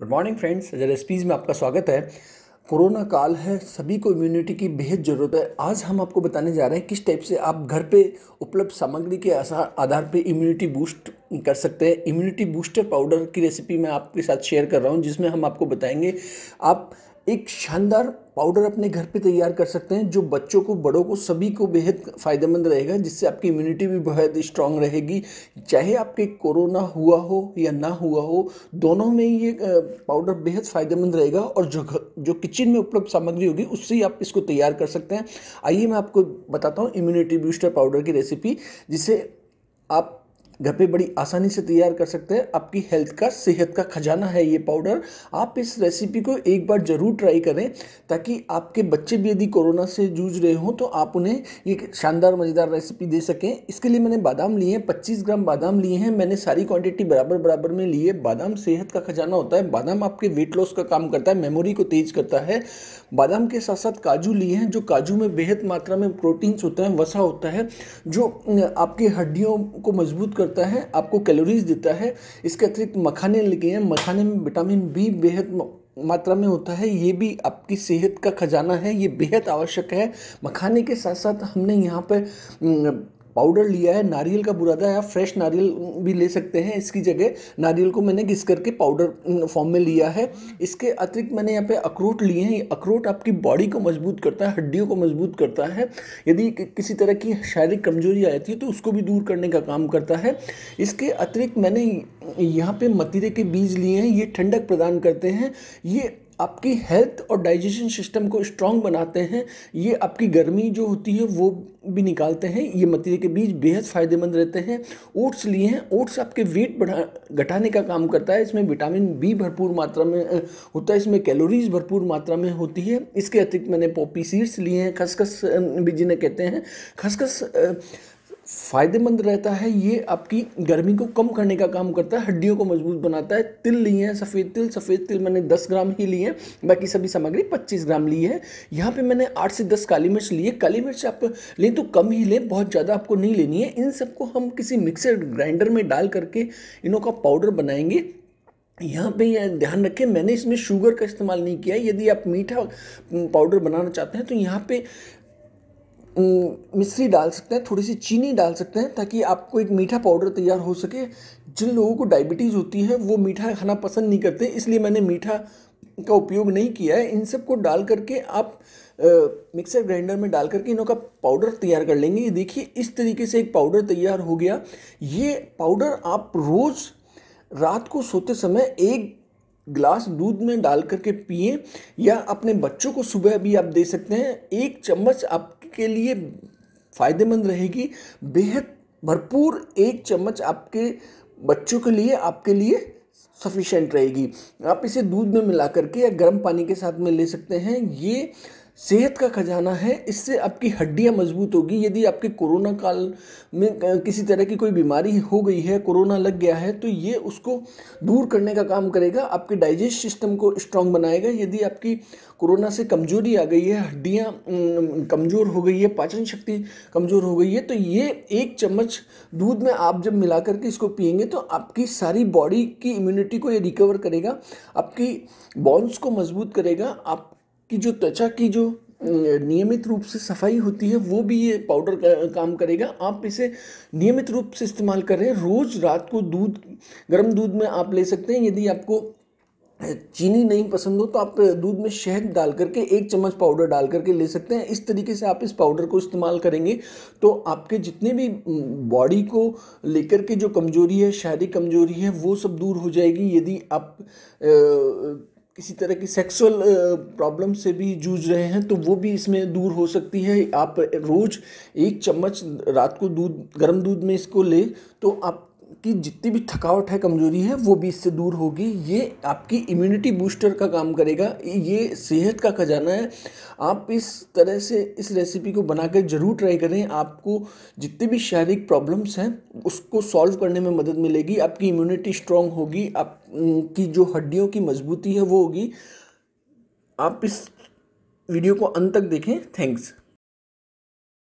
good morning friends Ajay recipes में आपका स्वागत है कोरोना काल है सभी को इम्यूनिटी की बेहद ज़रूरत है आज हम आपको बताने जा रहे हैं किस टाइप से आप घर पे उपलब्ध सामग्री के आधार पे इम्यूनिटी बूस्ट कर सकते हैं इम्यूनिटी बूस्टर पाउडर की रेसिपी मैं आपके साथ शेयर कर रहा हूँ जिसमें हम आपको बताएंगे आप एक शानदार पाउडर अपने घर पे तैयार कर सकते हैं जो बच्चों को बड़ों को सभी को बेहद फ़ायदेमंद रहेगा जिससे आपकी इम्यूनिटी भी बेहद स्ट्रांग रहेगी चाहे आपके कोरोना हुआ हो या ना हुआ हो दोनों में ये पाउडर बेहद फ़ायदेमंद रहेगा और जो जो किचन में उपलब्ध सामग्री होगी उससे ही आप इसको तैयार कर सकते हैं आइए मैं आपको बताता हूँ इम्यूनिटी बूस्टर पाउडर की रेसिपी जिसे आप घर पे बड़ी आसानी से तैयार कर सकते हैं आपकी हेल्थ का सेहत का खजाना है ये पाउडर आप इस रेसिपी को एक बार ज़रूर ट्राई करें ताकि आपके बच्चे भी यदि कोरोना से जूझ रहे हों तो आप उन्हें एक शानदार मज़ेदार रेसिपी दे सकें इसके लिए मैंने बादाम लिए हैं पच्चीस ग्राम बादाम लिए हैं मैंने सारी क्वान्टिटी बराबर बराबर में लिए बादाम सेहत का खजाना होता है बादाम आपके वेट लॉस का काम करता है मेमोरी को तेज करता है बादाम के साथ साथ काजू लिए हैं जो काजू में बेहद मात्रा में प्रोटीन्स होते हैं वसा होता है जो आपकी हड्डियों को मजबूत कर करता है आपको कैलोरीज देता है इसके अतिरिक्त मखाने लगे हैं मखाने में विटामिन बी बेहद मात्रा में होता है ये भी आपकी सेहत का खजाना है ये बेहद आवश्यक है मखाने के साथ साथ हमने यहाँ पर पाउडर लिया है नारियल का बुरादा है आप फ्रेश नारियल भी ले सकते हैं इसकी जगह नारियल को मैंने घिस करके पाउडर फॉर्म में लिया है इसके अतिरिक्त मैंने यहाँ पे अखरोट लिए हैं अखरोट आपकी बॉडी को मजबूत करता है हड्डियों को मजबूत करता है यदि किसी तरह की शारीरिक कमजोरी आ जाती है तो उसको भी दूर करने का काम करता है इसके अतिरिक्त मैंने यहाँ पर मतीरे के बीज लिए हैं ये ठंडक प्रदान करते हैं ये आपकी हेल्थ और डाइजेशन सिस्टम को स्ट्रांग बनाते हैं ये आपकी गर्मी जो होती है वो भी निकालते हैं ये मतीरे के बीज बेहद फ़ायदेमंद रहते हैं ओट्स लिए हैं ओट्स आपके वेट बढ़ा घटाने का काम करता है इसमें विटामिन बी भरपूर मात्रा में होता है इसमें कैलोरीज भरपूर मात्रा में होती है इसके अतिरिक्त मैंने पॉपी सीड्स लिए हैं खसखस भी जिन्हें कहते हैं खसखस फ़ायदेमंद रहता है ये आपकी गर्मी को कम करने का काम करता है हड्डियों को मजबूत बनाता है तिल लिए हैं सफ़ेद तिल सफ़ेद तिल मैंने 10 ग्राम ही लिए हैं बाकी सभी सामग्री 25 ग्राम ली है यहाँ पे मैंने 8 से 10 काली मिर्च लिए काली मिर्च आप लें तो कम ही लें बहुत ज़्यादा आपको नहीं लेनी है इन सबको हम किसी मिक्सर ग्राइंडर में डाल करके इनों का पाउडर बनाएंगे यहाँ पे यह ध्यान रखें मैंने इसमें शुगर का इस्तेमाल नहीं किया यदि आप मीठा पाउडर बनाना चाहते हैं तो यहाँ पे मिश्री डाल सकते हैं थोड़ी सी चीनी डाल सकते हैं ताकि आपको एक मीठा पाउडर तैयार हो सके जिन लोगों को डायबिटीज़ होती है वो मीठा खाना पसंद नहीं करते इसलिए मैंने मीठा का उपयोग नहीं किया है इन सब को डाल करके आप मिक्सर ग्राइंडर में डाल करके इनका का पाउडर तैयार कर लेंगे ये देखिए इस तरीके से एक पाउडर तैयार हो गया ये पाउडर आप रोज़ रात को सोते समय एक ग्लास दूध में डाल करके पिए या अपने बच्चों को सुबह भी आप दे सकते हैं एक चम्मच आपके लिए फ़ायदेमंद रहेगी बेहद भरपूर एक चम्मच आपके बच्चों के लिए आपके लिए सफिशेंट रहेगी आप इसे दूध में मिला करके या गर्म पानी के साथ में ले सकते हैं ये सेहत का खजाना है इससे आपकी हड्डियां मजबूत होगी यदि आपके कोरोना काल में किसी तरह की कोई बीमारी हो गई है कोरोना लग गया है तो ये उसको दूर करने का काम करेगा आपके डाइजेस्ट सिस्टम को स्ट्रांग बनाएगा यदि आपकी कोरोना से कमजोरी आ गई है हड्डियां कमज़ोर हो गई है पाचन शक्ति कमज़ोर हो गई है तो ये एक चम्मच दूध में आप जब मिला करके इसको पियेंगे तो आपकी सारी बॉडी की इम्यूनिटी को ये रिकवर करेगा आपकी बॉन्स को मजबूत करेगा आप कि जो त्वचा की जो नियमित रूप से सफाई होती है वो भी ये पाउडर का, काम करेगा आप इसे नियमित रूप से इस्तेमाल करें रोज़ रात को दूध गर्म दूध में आप ले सकते हैं यदि आपको चीनी नहीं पसंद हो तो आप दूध में शहद डाल करके एक चम्मच पाउडर डाल करके ले सकते हैं इस तरीके से आप इस पाउडर को इस्तेमाल करेंगे तो आपके जितने भी बॉडी को लेकर के जो कमज़ोरी है शारीरिक कमज़ोरी है वो सब दूर हो जाएगी यदि आप किसी तरह की सेक्सुअल प्रॉब्लम से भी जूझ रहे हैं तो वो भी इसमें दूर हो सकती है आप रोज़ एक चम्मच रात को दूध गर्म दूध में इसको ले तो आप की जितनी भी थकावट है कमज़ोरी है वो भी इससे दूर होगी ये आपकी इम्यूनिटी बूस्टर का काम करेगा ये सेहत का खजाना है आप इस तरह से इस रेसिपी को बनाकर ज़रूर ट्राई करें आपको जितनी भी शारीरिक प्रॉब्लम्स हैं उसको सॉल्व करने में मदद मिलेगी आपकी इम्यूनिटी स्ट्रांग होगी आपकी जो हड्डियों की मजबूती है वो होगी आप इस वीडियो को अंत तक देखें थैंक्स